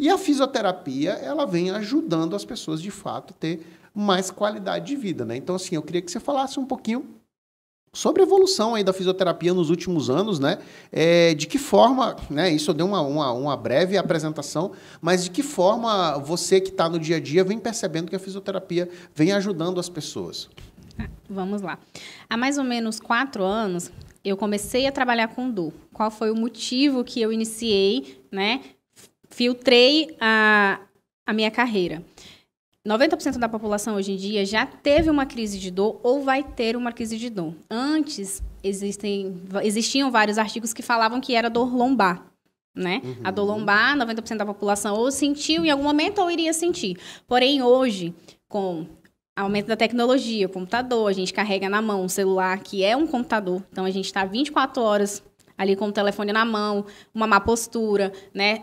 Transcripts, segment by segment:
E a fisioterapia, ela vem ajudando as pessoas, de fato, a ter mais qualidade de vida, né? Então, assim, eu queria que você falasse um pouquinho sobre a evolução aí da fisioterapia nos últimos anos, né? É, de que forma, né? Isso eu dei uma, uma, uma breve apresentação, mas de que forma você que está no dia a dia vem percebendo que a fisioterapia vem ajudando as pessoas? Ah, vamos lá. Há mais ou menos quatro anos, eu comecei a trabalhar com dor. Qual foi o motivo que eu iniciei, né? filtrei a, a minha carreira. 90% da população hoje em dia já teve uma crise de dor ou vai ter uma crise de dor. Antes, existem, existiam vários artigos que falavam que era dor lombar. Né? Uhum. A dor uhum. lombar, 90% da população ou sentiu em algum momento ou iria sentir. Porém, hoje, com aumento da tecnologia, computador, a gente carrega na mão um celular que é um computador, então a gente está 24 horas ali com o telefone na mão, uma má postura, né?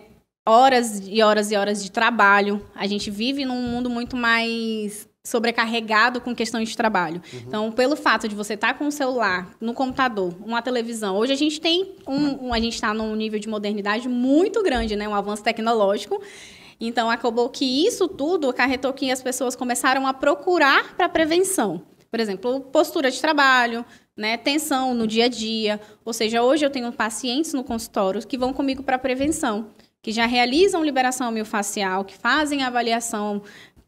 horas e horas e horas de trabalho. A gente vive num mundo muito mais sobrecarregado com questões de trabalho. Uhum. Então, pelo fato de você estar tá com o celular, no computador, uma televisão, hoje a gente tem um, um a gente está num nível de modernidade muito grande, né, um avanço tecnológico. Então, acabou que isso tudo acarretou que as pessoas começaram a procurar para prevenção. Por exemplo, postura de trabalho, né, tensão no dia a dia. Ou seja, hoje eu tenho pacientes no consultório que vão comigo para prevenção que já realizam liberação miofascial, que fazem avaliação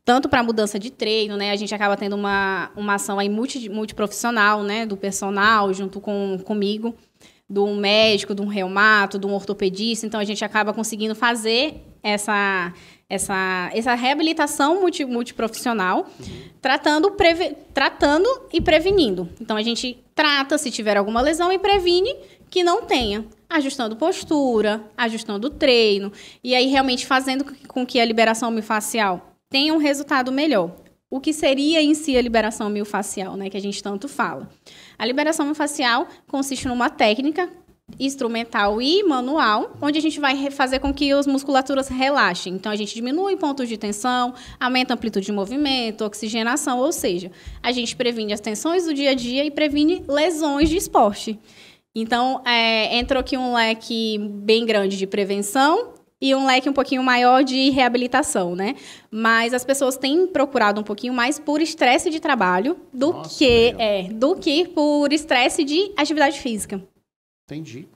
tanto para mudança de treino, né? A gente acaba tendo uma, uma ação aí multi, multiprofissional, né? Do personal, junto com comigo, do um médico, de um reumato, de um ortopedista. Então, a gente acaba conseguindo fazer essa, essa, essa reabilitação multi, multiprofissional, uhum. tratando, preve, tratando e prevenindo. Então, a gente trata se tiver alguma lesão e previne que não tenha. Ajustando postura, ajustando treino, e aí realmente fazendo com que a liberação miofascial tenha um resultado melhor. O que seria em si a liberação miofascial, né, que a gente tanto fala? A liberação miofascial consiste numa técnica instrumental e manual, onde a gente vai fazer com que as musculaturas relaxem. Então, a gente diminui pontos de tensão, aumenta a amplitude de movimento, oxigenação, ou seja, a gente previne as tensões do dia a dia e previne lesões de esporte. Então, é, entrou aqui um leque bem grande de prevenção e um leque um pouquinho maior de reabilitação, né? Mas as pessoas têm procurado um pouquinho mais por estresse de trabalho do Nossa, que é, do que por estresse de atividade física. Entendi.